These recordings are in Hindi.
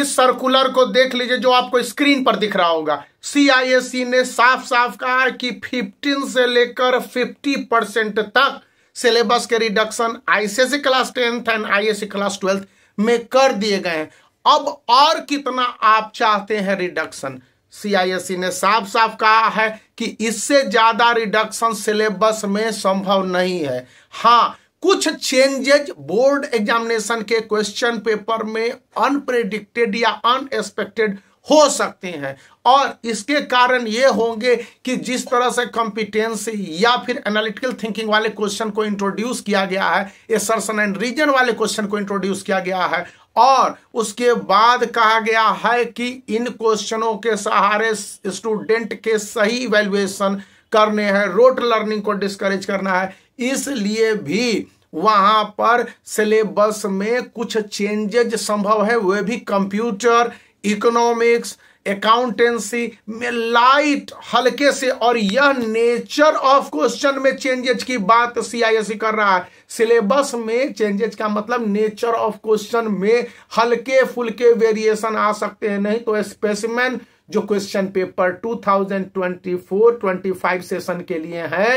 इस सर्कुलर को देख लीजिए जो आपको स्क्रीन पर दिख रहा होगा सीआईएससी e ने साफ साफ कहा कि 15 से लेकर 50 परसेंट तक सिलेबस के reduction ICSC class tenth and ISC class twelfth में कर दिए गए हैं अब और कितना आप चाहते हैं रिडक्शन सीआईएससी e ने साफ साफ कहा है कि इससे ज्यादा रिडक्शन सिलेबस में संभव नहीं है हाँ कुछ चेंजेज बोर्ड एग्जामिनेशन के क्वेश्चन पेपर में अनप्रेडिक्टेड या अनएक्सपेक्टेड हो सकते हैं और इसके कारण ये होंगे कि जिस तरह से कॉम्पिटेंस या फिर एनालिटिकल थिंकिंग वाले क्वेश्चन को इंट्रोड्यूस किया गया है एसर्सन एंड रीजन वाले क्वेश्चन को इंट्रोड्यूस किया गया है और उसके बाद कहा गया है कि इन क्वेश्चनों के सहारे स्टूडेंट के सही इवेल्युएशन करने हैं रोट लर्निंग को डिस्करेज करना है इसलिए भी वहां पर सिलेबस में कुछ चेंजेज संभव है वे भी कंप्यूटर इकोनॉमिक्स अकाउंटेंसी में लाइट हल्के से और यह नेचर ऑफ क्वेश्चन में चेंजेज की बात सीआईएससी e कर रहा है सिलेबस में चेंजेज का मतलब नेचर ऑफ क्वेश्चन में हल्के फुलके वेरिएशन आ सकते हैं नहीं तो स्पेसिमेन जो क्वेश्चन पेपर 2024-25 सेशन के लिए है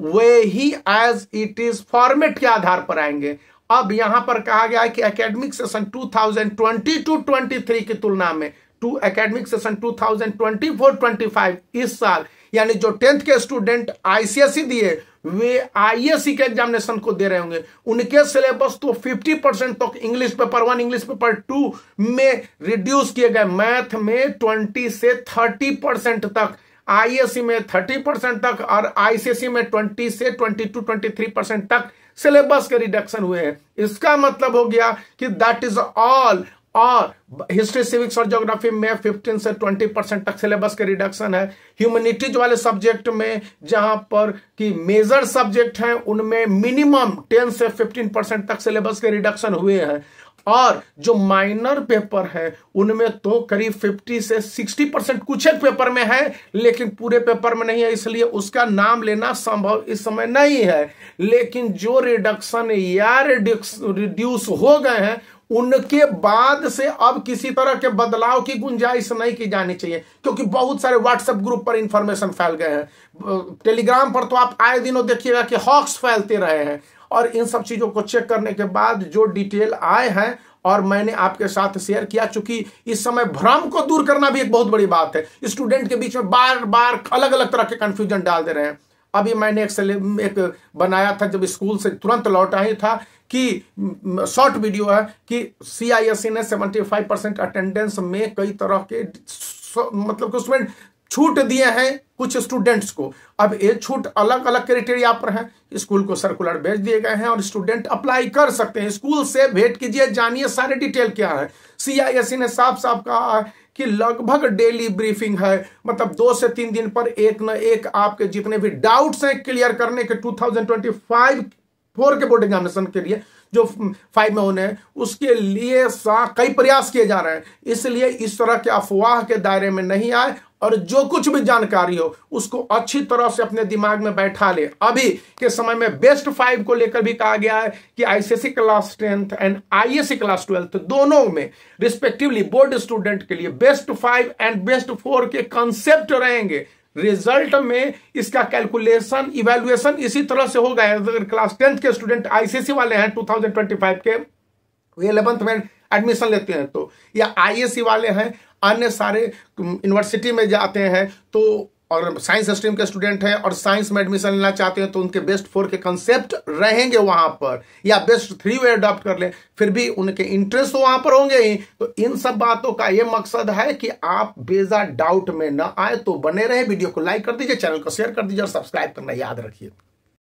वे ही एज इट इज फॉर्मेट के आधार पर आएंगे अब यहां पर कहा गया है कि एकेडमिक सेशन 2022 टू 23 की तुलना में टू एकेडमिक सेशन 2024-25 इस साल यानी जो टेंथ के स्टूडेंट आईसीएसई e दिए वे आईएससी e e के एग्जामिनेशन को दे रहे होंगे उनके सिलेबस तो 50 परसेंट तक English paper one English paper two में रिड्यूस किए गए मैथ में 20 से 30 परसेंट तक आईएससी में 30 परसेंट तक और आईसीएससी में 20 से 22 23 परसेंट तक सिलेबस के रिडक्शन हुए हैं इसका मतलब हो गया कि दैट इज ऑल और हिस्ट्री सिविक्स और ज्योग्राफी में 15 से 20 परसेंट तक सिलेबस के रिडक्शन है ह्यूमैनिटीज वाले सब्जेक्ट में जहां पर कि मेजर सब्जेक्ट हैं उनमें मिनिमम 10 से 15 परसेंट तक सिलेबस के रिडक्शन हुए हैं और जो माइनर पेपर है उनमें तो करीब 50 से 60 परसेंट कुछ एक पेपर में है लेकिन पूरे पेपर में नहीं है इसलिए उसका नाम लेना संभव इस समय नहीं है लेकिन जो रिडक्शन या रिड्यूस हो गए हैं उनके बाद से अब किसी तरह के बदलाव की गुंजाइश नहीं की जानी चाहिए क्योंकि बहुत सारे व्हाट्सएप ग्रुप पर इंफॉर्मेशन फैल गए हैं टेलीग्राम पर तो आप आए दिनों देखिएगा कि हॉक्स फैलते रहे हैं और इन सब चीज़ों को चेक करने के बाद जो डिटेल आए हैं और मैंने आपके साथ शेयर किया चूंकि इस समय भ्रम को दूर करना भी एक बहुत बड़ी बात है स्टूडेंट के बीच में बार बार अलग अलग तरह के कंफ्यूजन डाल दे रहे हैं अभी मैंने एक एक बनाया था जब स्कूल से तुरंत लौट आई था कि शॉर्ट वीडियो है कि सीआईएससी e ने 75 परसेंट अटेंडेंस में कई तरह के मतलब कि उसमें छूट दिए हैं कुछ स्टूडेंट्स को अब ये छूट अलग अलग क्राइटेरिया पर है स्कूल को सर्कुलर भेज दिए गए हैं और स्टूडेंट अप्लाई कर सकते हैं स्कूल से भेंट कीजिए जानिए सारे डिटेल क्या है सीआईएससी e ने साफ साफ कहा कि लगभग डेली ब्रीफिंग है मतलब दो से तीन दिन पर एक न एक आपके जितने भी डाउट्स हैं क्लियर करने के 2025 फोर के बोर्ड एग्जामिनेशन के लिए जो फाइव में होने उसके लिए कई प्रयास किए जा रहे हैं इसलिए इस तरह के अफवाह के दायरे में नहीं आए और जो कुछ भी जानकारी हो उसको अच्छी तरह से अपने दिमाग में बैठा ले अभी के समय में बेस्ट फाइव को लेकर भी कहा गया है कि ICSC class tenth and ISC class twelfth दोनों में रिस्पेक्टिवली बोर्ड स्टूडेंट के लिए best five and best four के कंसेप्ट रहेंगे रिजल्ट में इसका कैलकुलेशन इवेल्युएशन इसी तरह से होगा अगर क्लास टेंथ के स्टूडेंट आईसीसी वाले हैं 2025 के इलेवंथ में एडमिशन लेते हैं तो या आईएससी वाले हैं अन्य सारे यूनिवर्सिटी में जाते हैं तो और साइंस स्ट्रीम के स्टूडेंट हैं और साइंस में एडमिशन लेना चाहते हैं तो उनके बेस्ट फोर के कंसेप्ट रहेंगे वहां पर या बेस्ट थ्री वे अडॉप्ट कर लें फिर भी उनके इंटरेस्ट तो वहां पर होंगे ही तो इन सब बातों का यह मकसद है कि आप बेजा डाउट में ना आए तो बने रहे वीडियो को लाइक कर दीजिए चैनल को शेयर कर दीजिए और सब्सक्राइब करना याद रखिए